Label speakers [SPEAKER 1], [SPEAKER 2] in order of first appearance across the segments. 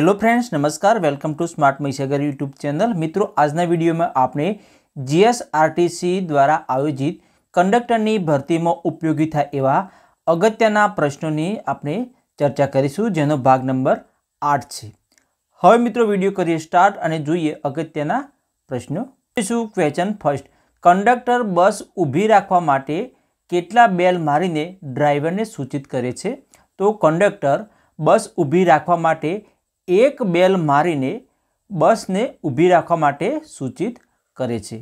[SPEAKER 1] hello friends નમસ્કાર welcome to smart Mahisagar YouTube channel મિત્રો આજના વિડીયોમાં આપણે જીએસઆરટીસી દ્વારા આયોજિત કંડક્ટરની ભરતીમાં ઉપયોગી થાય એવા અગત્યના પ્રશ્નોની આપણે ચર્ચા કરીશું જેનો ભાગ નંબર આઠ છે હવે મિત્રો વિડીયો કરીએ સ્ટાર્ટ અને જોઈએ અગત્યના પ્રશ્નો શું ક્વેશ્ચન ફર્સ્ટ કંડક્ટર બસ ઊભી રાખવા માટે કેટલા બેલ મારીને ડ્રાઈવરને સૂચિત કરે છે તો કંડક્ટર બસ ઊભી રાખવા માટે એક બેલ મારીને બસને ઊભી રાખવા માટે સૂચિત કરે છે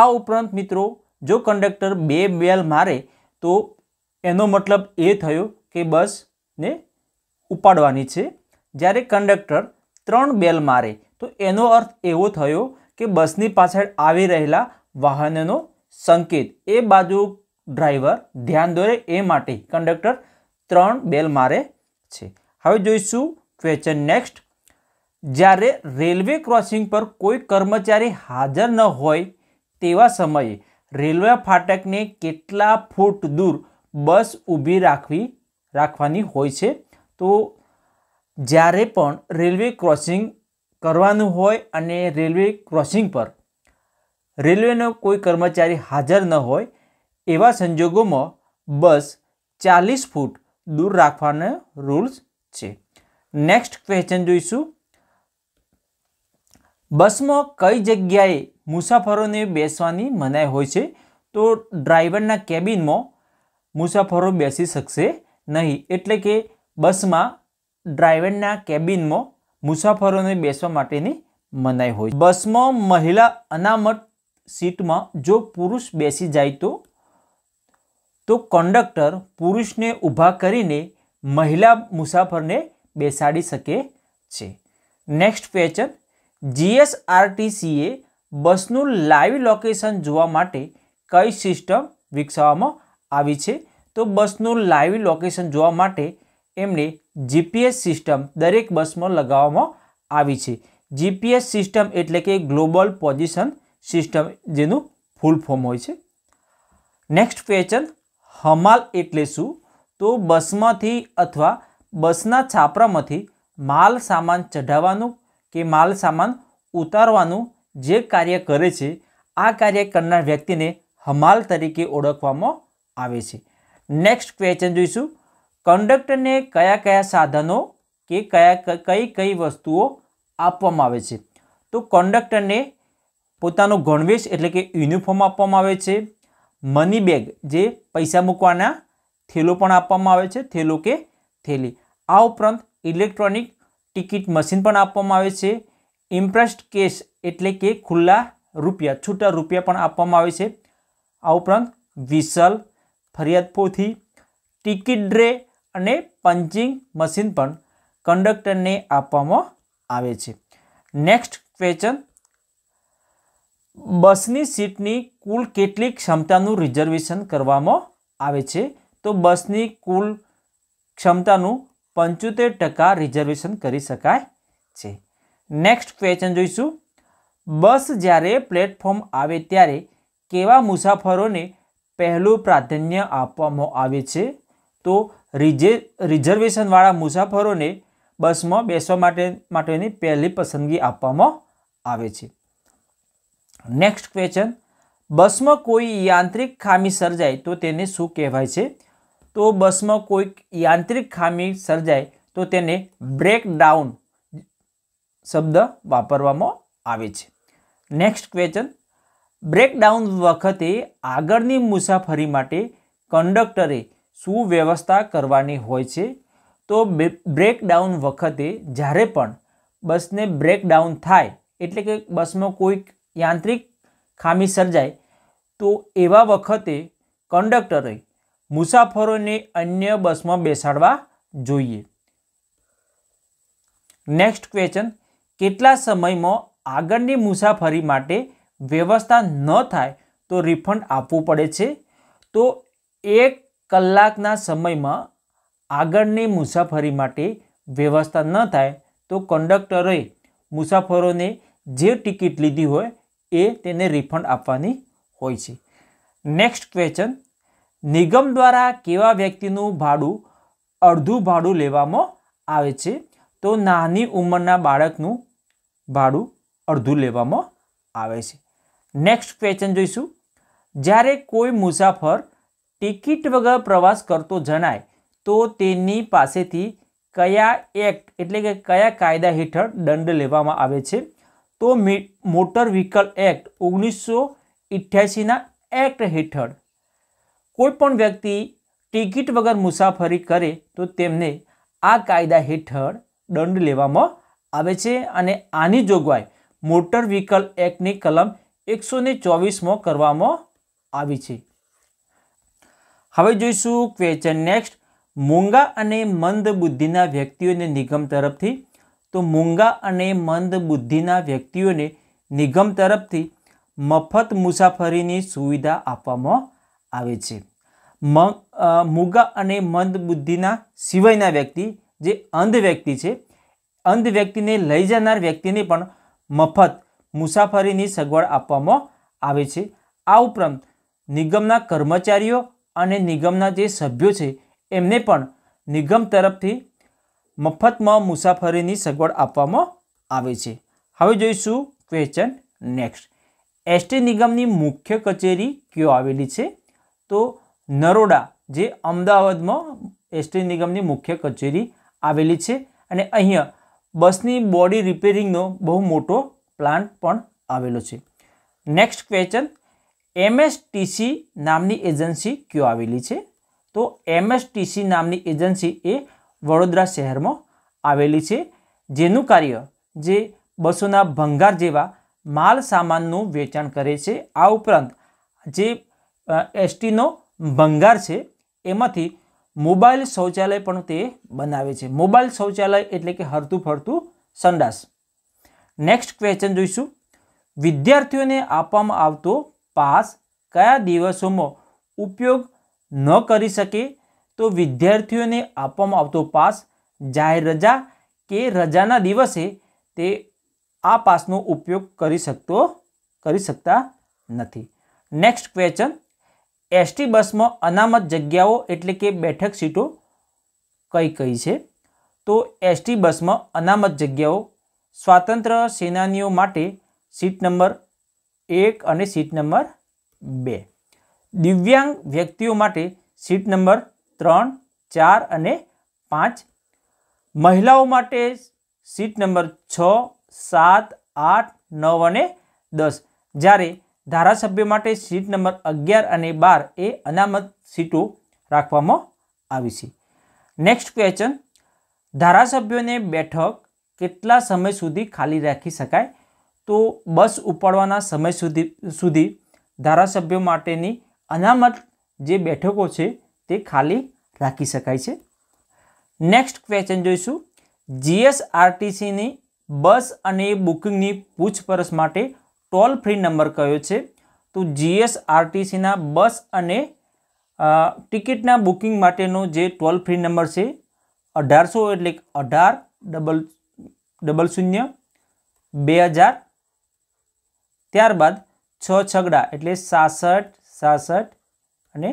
[SPEAKER 1] આ ઉપરાંત મિત્રો જો કંડક્ટર બે બેલ મારે તો એનો મતલબ એ થયો કે બસને ઉપાડવાની છે જ્યારે કંડક્ટર ત્રણ બેલ મારે તો એનો અર્થ એવો થયો કે બસની પાછળ આવી રહેલા વાહનોનો સંકેત એ બાજુ ડ્રાઈવર ધ્યાન દોરે એ માટે કંડક્ટર ત્રણ બેલ મારે છે હવે જોઈશું ક્વેશ્ચન નેક્સ્ટ જ્યારે રેલવે ક્રોસિંગ પર કોઈ કર્મચારી હાજર ન હોય તેવા સમયે રેલવે ફાટકને કેટલા ફૂટ દૂર બસ ઊભી રાખવી રાખવાની હોય છે તો જ્યારે પણ રેલવે ક્રોસિંગ કરવાનું હોય અને રેલવે ક્રોસિંગ પર રેલવેનો કોઈ કર્મચારી હાજર ન હોય એવા સંજોગોમાં બસ ચાલીસ ફૂટ દૂર રાખવાના રૂલ્સ છે નેક્સ્ટ ક્વેશ્ચન જોઈશું બસમાં કઈ જગ્યાએ મુસાફરોને બેસવાની મનાઈ હોય છે તો ડ્રાઈવરના કેબિનમાં મુસાફરો બેસી શકશે નહીં એટલે કે બસમાં ડ્રાઈવરના કેબિનમાં મુસાફરોને બેસવા માટેની મનાઈ હોય બસમાં મહિલા અનામત સીટમાં જો પુરુષ બેસી જાય તો તો કંડક્ટર પુરુષને ઊભા કરીને મહિલા મુસાફરને બેસાડી શકે છે નેક્સ્ટ પેચન જીએસઆરટીસીએ બસનું લાઈવ લોકેશન જોવા માટે કઈ સિસ્ટમ વિકસાવવામાં આવી છે તો બસનું લાઈવ લોકેશન જોવા માટે એમણે જીપીએસ સિસ્ટમ દરેક બસમાં લગાવવામાં આવી છે જીપીએસ સિસ્ટમ એટલે કે ગ્લોબલ પોઝિશન સિસ્ટમ જેનું ફૂલ ફોર્મ હોય છે નેક્સ્ટ ક્વેશ્ચન હમાલ એટલે શું તો બસમાંથી અથવા બસના છાપરામાંથી માલ સામાન ચઢાવવાનું કે માલ સામાન ઉતારવાનું જે કાર્ય કરે છે આ કાર્ય કરનાર વ્યક્તિને હમાલ તરીકે ઓળખવામાં આવે છે નેક્સ્ટ ક્વેશ્ચન જોઈશું કંડક્ટરને કયા કયા સાધનો કે કયા કઈ કઈ વસ્તુઓ આપવામાં આવે છે તો કંડક્ટરને પોતાનો ગણવેશ એટલે કે યુનિફોર્મ આપવામાં આવે છે મની બેગ જે પૈસા મૂકવાના થેલો પણ આપવામાં આવે છે થેલો કે થેલી આ ઉપરાંત ઇલેક્ટ્રોનિક ટિકિટ મશીન પણ આપવામાં આવે છે ઇમ્પ્રેસ્ટ કેશ એટલે કે ખુલ્લા રૂપિયા છૂટા રૂપિયા પણ આપવામાં આવે છે આ ઉપરાંત વિસલ ફરિયાદપોથી ટિકિટ ડ્રે અને પંચિંગ મશીન પણ કંડક્ટરને આપવામાં આવે છે નેક્સ્ટ ક્વેશ્ચન બસની સીટની કુલ કેટલી ક્ષમતાનું રિઝર્વેશન કરવામાં આવે છે તો બસની કુલ ક્ષમતાનું પંચોતેર ટકા રિઝર્વેશન કરી શકાય છે નેક્સ્ટ ક્વેશ્ચન જોઈશું બસ જ્યારે પ્લેટફોર્મ આવે ત્યારે કેવા મુસાફરોને પહેલું પ્રાધાન્ય આપવામાં આવે છે તો રિઝે રિઝર્વેશનવાળા મુસાફરોને બસમાં બેસવા માટે માટેની પહેલી પસંદગી આપવામાં આવે છે નેક્સ્ટ ક્વેશ્ચન બસમાં કોઈ યાંત્રિક ખામી સર્જાય તો તેને શું કહેવાય છે તો બસમાં કોઈક યાંત્રિક ખામી સર્જાય તો તેને બ્રેકડાઉન શબ્દ વાપરવામાં આવે છે નેક્સ્ટ ક્વેશ્ચન બ્રેકડાઉન વખતે આગળની મુસાફરી માટે કંડક્ટરે શું વ્યવસ્થા કરવાની હોય છે તો બ્રેકડાઉન વખતે જ્યારે પણ બસને બ્રેકડાઉન થાય એટલે કે બસમાં કોઈક યાંત્રિક ખામી સર્જાય તો એવા વખતે કંડક્ટરે મુસાફરોને અન્ય બસમાં બેસાડવા જોઈએ નેક્સ્ટ ક્વેશ્ચન કેટલા સમયમાં આગળની મુસાફરી માટે વ્યવસ્થા ન થાય તો રિફંડ આપવું પડે છે તો એક કલાકના સમયમાં આગળની મુસાફરી માટે વ્યવસ્થા ન થાય તો કંડક્ટરે મુસાફરોને જે ટિકિટ લીધી હોય એ તેને રિફંડ આપવાની હોય છે નેક્સ્ટ ક્વેશ્ચન નિગમ દ્વારા કેવા વ્યક્તિનું ભાડું અડધું ભાડું લેવામાં આવે છે તો નાની ઉંમરના બાળકનું ભાડું અડધું લેવામાં આવે છે નેક્સ્ટ ક્વેશ્ચન જોઈશું જ્યારે કોઈ મુસાફર ટિકિટ વગર પ્રવાસ કરતો જણાય તો તેની પાસેથી કયા એક્ટ એટલે કે કયા કાયદા હેઠળ દંડ લેવામાં આવે છે તો મોટર વ્હીકલ એક્ટ ઓગણીસો ઇઠ્યાસીના એક્ટ હેઠળ કોઈ પણ વ્યક્તિ ટિકિટ વગર મુસાફરી કરે તો તેમને આ કાયદા હેઠળ દંડ લેવામાં આવે છે અને આની જોગવાઈ મોટર વ્હીકલ એક્ટની કલમ એકસો ને ચોવીસમાં કરવામાં આવી છે હવે જોઈશું ક્વેશ્ચન નેક્સ્ટ મૂંગા અને મંદ બુદ્ધિના વ્યક્તિઓને નિગમ તરફથી તો મૂંગા અને મંદ બુદ્ધિના વ્યક્તિઓને નિગમ તરફથી મફત મુસાફરીની સુવિધા આપવામાં આવે છે મૂગા અને મંદ બુદ્ધિના સિવાયના વ્યક્તિ જે અંધ વ્યક્તિ છે અંધ વ્યક્તિને લઈ જનાર વ્યક્તિને પણ મફત મુસાફરીની સગવડ આપવામાં આવે છે આ ઉપરાંત નિગમના કર્મચારીઓ અને નિગમના જે સભ્યો છે એમને પણ નિગમ તરફથી મફતમાં મુસાફરીની સગવડ આપવામાં આવે છે હવે જોઈશું ક્વેશ્ચન નેક્સ્ટ એસટી નિગમની મુખ્ય કચેરી કયો આવેલી છે તો નરોડા જે અમદાવાદમાં એસટી નિગમની મુખ્ય કચેરી આવેલી છે અને અહીંયા બસની બોડી રિપેરિંગનો બહુ મોટો પ્લાન પણ આવેલો છે નેક્સ્ટ ક્વેશ્ચન એમએસટીસી નામની એજન્સી કયો આવેલી છે તો એમએસટીસી નામની એજન્સી એ વડોદરા શહેરમાં આવેલી છે જેનું કાર્ય જે બસોના ભંગાર જેવા માલ સામાનનું વેચાણ કરે છે આ ઉપરાંત જે એસટીનો ભંગાર છે એમાંથી મોબાઈલ શૌચાલય પણ તે બનાવે છે મોબાઈલ શૌચાલય એટલે કે હરતું ફરતું સંડાસ નેક્સ્ટ ક્વેશ્ચન જોઈશું વિદ્યાર્થીઓને આપવામાં આવતો પાસ કયા દિવસોમાં ઉપયોગ ન કરી શકે તો વિદ્યાર્થીઓને આપવામાં આવતો પાસ જાહેર રજા કે રજાના દિવસે તે આ પાસનો ઉપયોગ કરી શકતો કરી શકતા નથી નેક્સ્ટ ક્વેશ્ચન એસટી બસમાં અનામત જગ્યાઓ એટલે કે બેઠક સીટો કઈ કઈ છે તો એસટી બસમાં અનામત જગ્યાઓ સ્વાતંત્ર સેનાનીઓ માટે સીટ નંબર એક અને સીટ નંબર બે દિવ્યાંગ વ્યક્તિઓ માટે સીટ નંબર ત્રણ ચાર અને પાંચ મહિલાઓ માટે સીટ નંબર છ સાત આઠ નવ અને દસ જ્યારે ધારાસભ્ય માટે સીટ નંબર અગિયાર અને બાર એ અનામત સીટો રાખવામાં આવી છે નેક્સ્ટ ક્વેશ્ચન ધારાસભ્યોને બેઠક કેટલા સમય સુધી ખાલી રાખી શકાય તો બસ ઉપાડવાના સમય સુધી સુધી ધારાસભ્યો માટેની અનામત જે બેઠકો છે તે ખાલી રાખી શકાય છે નેક્સ્ટ ક્વેશ્ચન જોઈશું જીએસઆરટીસીની બસ અને બુકિંગની પૂછપરછ માટે ટોલ ફ્રી નંબર કયો છે તો જીએસઆરટીસીના બસ અને ટિકિટના બુકિંગ માટેનો જે ટોલ ફ્રી નંબર છે અઢારસો એટલે અઢાર ડબલ ડબલ શૂન્ય બે હજાર ત્યારબાદ છ છગડા એટલે સાસઠ સાસઠ અને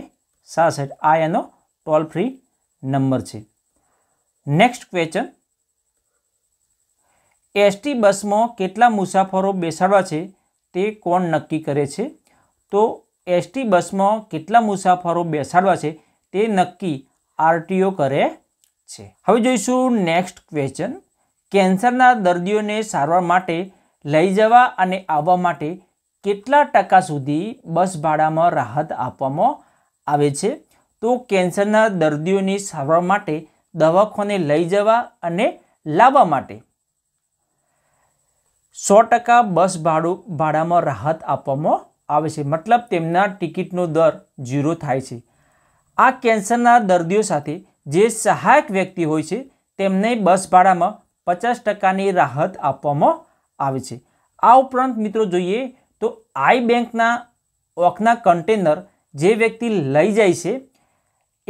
[SPEAKER 1] સાસઠ આ એનો ટોલ ફ્રી નંબર છે નેક્સ્ટ ક્વેશ્ચન એસટી બસમાં કેટલા મુસાફરો બેસાડવા છે તે કોણ નક્કી કરે છે તો એસટી બસમાં કેટલા મુસાફરો બેસાડવા છે તે નક્કી આરટીઓ કરે છે હવે જોઈશું નેક્સ્ટ ક્વેશ્ચન કેન્સરના દર્દીઓને સારવાર માટે લઈ જવા અને આવવા માટે કેટલા ટકા સુધી બસ ભાડામાં રાહત આપવામાં આવે છે તો કેન્સરના દર્દીઓની સારવાર માટે દવાખાને લઈ જવા અને લાવવા માટે સો ટકા બસ ભાડું ભાડામાં રાહત આપવામાં આવે છે મતલબ તેમના ટિકિટનો દર ઝીરો થાય છે આ કેન્સરના દર્દીઓ સાથે જે સહાયક વ્યક્તિ હોય છે તેમને બસ ભાડામાં પચાસ ટકાની રાહત આપવામાં આવે છે આ ઉપરાંત મિત્રો જોઈએ તો આઈ બેંકના ઓકના કન્ટેનર જે વ્યક્તિ લઈ જાય છે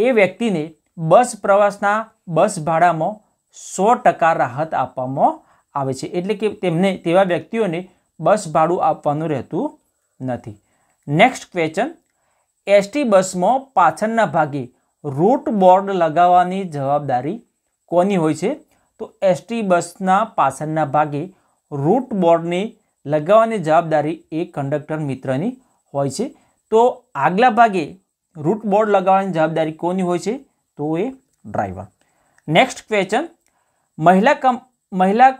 [SPEAKER 1] એ વ્યક્તિને બસ પ્રવાસના બસ ભાડામાં સો ટકા રાહત આપવામાં આવે છે એટલે કે તેમને તેવા વ્યક્તિઓને બસ ભાડું આપવાનું રહેતું નથી નેક્સ્ટ ક્વેશ્ચન એસટી બસમાં પાછળના ભાગે રૂટ બોર્ડ લગાવવાની જવાબદારી કોની હોય છે તો એસટી બસના પાછળના ભાગે રૂટ બોર્ડને લગાવવાની જવાબદારી એ કંડક્ટર મિત્રની હોય છે તો આગલા ભાગે રૂટ બોર્ડ લગાવવાની જવાબદારી કોની હોય છે તો એ ડ્રાઈવર નેક્સ્ટ ક્વેશ્ચન મહિલા કમ મહિલા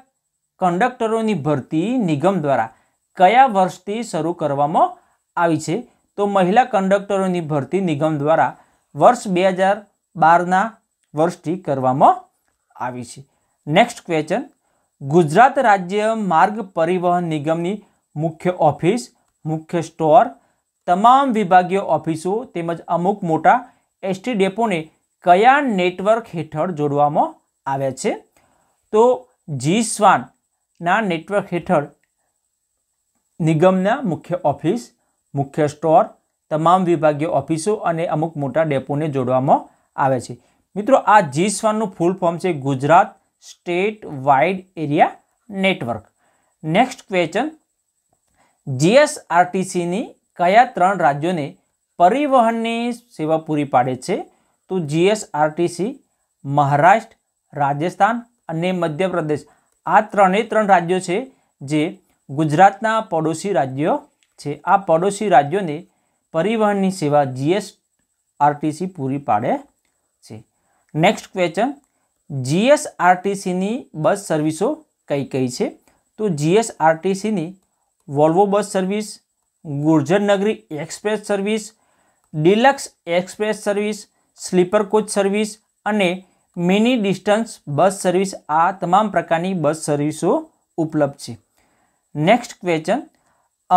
[SPEAKER 1] કંડક્ટરોની ભરતી નિગમ દ્વારા કયા વર્ષથી શરૂ કરવામાં આવી છે તો મહિલા કંડક્ટરોની ભરતી નિગમ દ્વારા વર્ષ બે હજાર બારના વર્ષથી કરવામાં આવી છે નેક્સ્ટ ક્વેશ્ચન ગુજરાત રાજ્ય માર્ગ પરિવહન નિગમની મુખ્ય ઓફિસ મુખ્ય સ્ટોર તમામ વિભાગીય ઓફિસો તેમજ અમુક મોટા એસટી ડેપોને કયા નેટવર્ક હેઠળ જોડવામાં આવ્યા છે તો જી સ્વાન ના નેટવર્ક હેઠળ નિગમના મુખ્ય ઓફિસ મુખ્ય સ્ટોર તમામ વિભાગીય ઓફિસો અને અમુક મોટા ડેપોને જોડવામાં આવે છે મિત્રો આ જી સ્વાનનું ફૂલ ફોર્મ છે Gujarat state wide area network next question જીએસઆરટીસીની કયા ત્રણ રાજ્યોને પરિવહનની સેવા પૂરી પાડે છે તો જીએસઆરટીસી મહારાષ્ટ્ર રાજસ્થાન અને મધ્યપ્રદેશ આ ત્રણે ત્રણ રાજ્યો છે જે ગુજરાતના પડોશી રાજ્યો છે આ પડોશી રાજ્યોને પરિવહનની સેવા આરટીસી પૂરી પાડે છે નેક્સ્ટ ક્વેશ્ચન જીએસઆરટીસીની બસ સર્વિસો કઈ કઈ છે તો જીએસઆરટીસીની Volvo bus service Gurjar Nagari express service deluxe express service sleeper coach service અને મિની ડિસ્ટન્સ બસ સર્વિસ આ તમામ પ્રકારની બસ સર્વિસો ઉપલબ્ધ છે નેક્સ્ટ ક્વેશ્ચન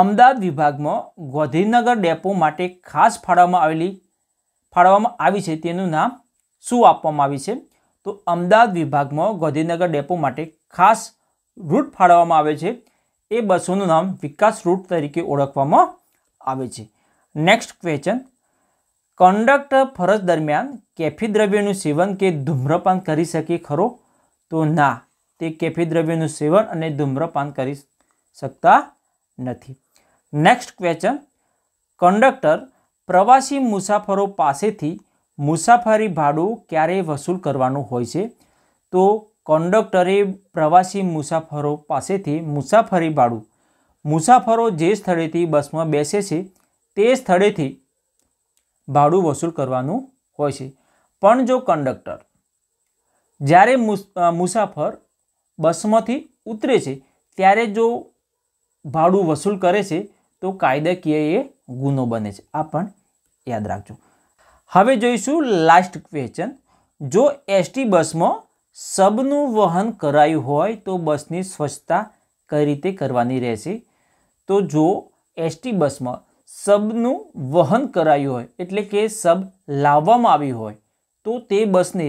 [SPEAKER 1] અમદાવાદ વિભાગમાં ગાંધીનગર ડેપો માટે ખાસ ફાળવવામાં આવેલી ફાળવવામાં આવી છે તેનું નામ શું આપવામાં આવી છે તો અમદાવાદ વિભાગમાં ગાંધીનગર ડેપો માટે ખાસ રૂટ ફાળવવામાં આવે છે એ બસોનું નામ વિકાસ રૂટ તરીકે ઓળખવામાં આવે છે નેક્સ્ટ ક્વેશ્ચન કંડક્ટર ફરજ દરમિયાન કેફી દ્રવ્યનું સેવન કે ધૂમ્રપાન કરી શકે ખરો તો ના તે કેફી દ્રવ્યનું સેવન અને ધૂમ્રપાન કરી શકતા નથી નેક્સ્ટ ક્વેશ્ચન કંડક્ટર પ્રવાસી મુસાફરો પાસેથી મુસાફરી ભાડું ક્યારે વસૂલ કરવાનું હોય છે તો કંડક્ટરે પ્રવાસી મુસાફરો પાસેથી મુસાફરી ભાડું મુસાફરો જે સ્થળેથી બસમાં બેસે છે તે સ્થળેથી ભાડું વસૂલ કરવાનું હોય છે પણ જો કંડક્ટર જ્યારે મુસાફર બસમાંથી ઉતરે છે ત્યારે જો ભાડું વસૂલ કરે છે તો કાયદાકીય એ ગુનો બને છે આ પણ યાદ રાખજો હવે જોઈશું લાસ્ટ ક્વેશ્ચન જો એસટી બસમાં સબનું વહન કરાયું હોય તો બસની સ્વચ્છતા કઈ રીતે કરવાની રહેશે તો જો એસટી બસમાં સબનું વહન કરાયું હોય એટલે કે સબ લાવવામાં આવી હોય તો તે બસને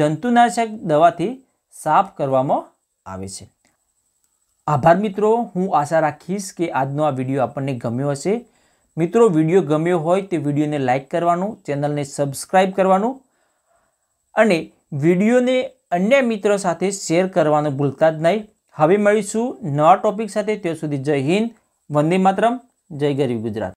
[SPEAKER 1] જંતુનાશક દવાથી સાફ કરવામાં આવે છે આભાર મિત્રો હું આશા રાખીશ કે આજનો આ વિડીયો આપણને ગમ્યો હશે મિત્રો વિડીયો ગમ્યો હોય તે વિડીયોને લાઇક કરવાનું ચેનલને સબસ્ક્રાઈબ કરવાનું અને વિડીયોને અન્ય મિત્રો સાથે શેર કરવાનું ભૂલતા જ નહીં હવે મળીશું નવા ટોપિક સાથે ત્યાં સુધી જય હિન્દ વંદે માતરમ જય ગરીબ ગુજરાત